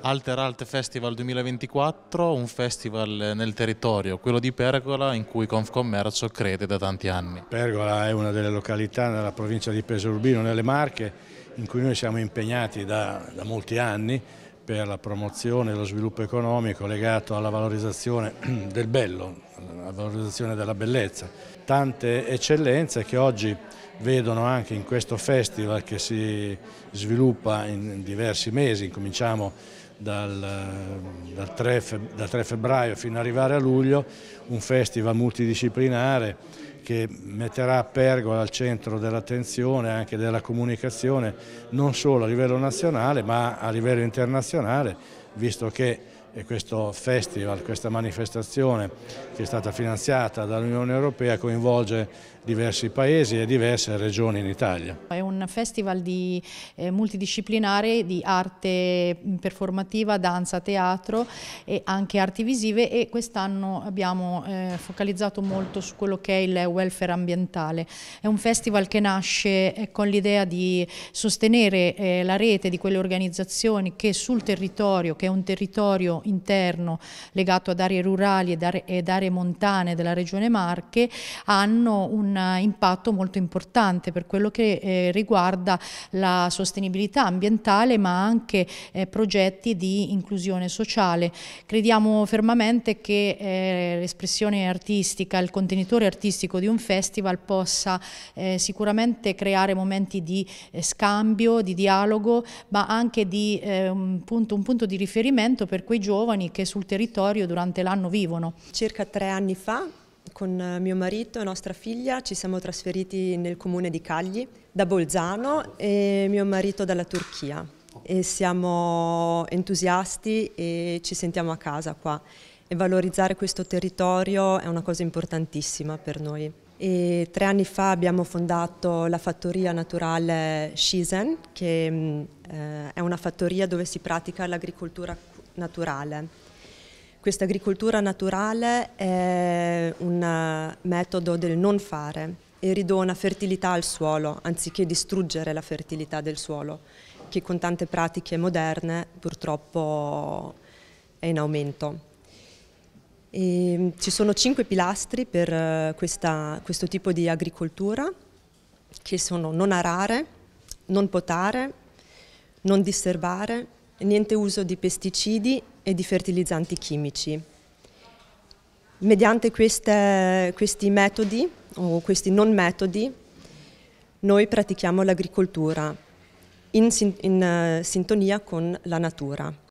Alter Alt Festival 2024, un festival nel territorio, quello di Pergola, in cui Confcommercio crede da tanti anni. Pergola è una delle località nella provincia di Pesorbino, nelle Marche, in cui noi siamo impegnati da, da molti anni per la promozione e lo sviluppo economico legato alla valorizzazione del bello, alla valorizzazione della bellezza. Tante eccellenze che oggi vedono anche in questo festival che si sviluppa in diversi mesi, cominciamo dal, dal, 3 febbraio, dal, 3 febbraio fino ad arrivare a luglio un festival multidisciplinare che metterà Pergola al centro dell'attenzione e anche della comunicazione non solo a livello nazionale ma a livello internazionale visto che e questo festival, questa manifestazione che è stata finanziata dall'Unione Europea coinvolge diversi paesi e diverse regioni in Italia. È un festival di, eh, multidisciplinare di arte performativa, danza, teatro e anche arti visive e quest'anno abbiamo eh, focalizzato molto su quello che è il welfare ambientale. È un festival che nasce eh, con l'idea di sostenere eh, la rete di quelle organizzazioni che sul territorio, che è un territorio interno legato ad aree rurali ed aree, ed aree montane della regione Marche hanno un eh, impatto molto importante per quello che eh, riguarda la sostenibilità ambientale ma anche eh, progetti di inclusione sociale. Crediamo fermamente che eh, l'espressione artistica, il contenitore artistico di un festival possa eh, sicuramente creare momenti di eh, scambio, di dialogo ma anche di un punto, un punto di riferimento per quei giovani giovani che sul territorio durante l'anno vivono. Circa tre anni fa con eh, mio marito e nostra figlia ci siamo trasferiti nel comune di Cagli da Bolzano e mio marito dalla Turchia e siamo entusiasti e ci sentiamo a casa qua e valorizzare questo territorio è una cosa importantissima per noi. E tre anni fa abbiamo fondato la fattoria naturale Shizen, che mm, eh, è una fattoria dove si pratica l'agricoltura naturale. Questa agricoltura naturale è un metodo del non fare e ridona fertilità al suolo anziché distruggere la fertilità del suolo, che con tante pratiche moderne purtroppo è in aumento. E ehm, ci sono cinque pilastri per eh, questa, questo tipo di agricoltura che sono non arare, non potare, non disturbare, niente uso di pesticidi e di fertilizzanti chimici. Mediante queste, questi metodi o questi non metodi noi pratichiamo l'agricoltura in, in uh, sintonia con la natura.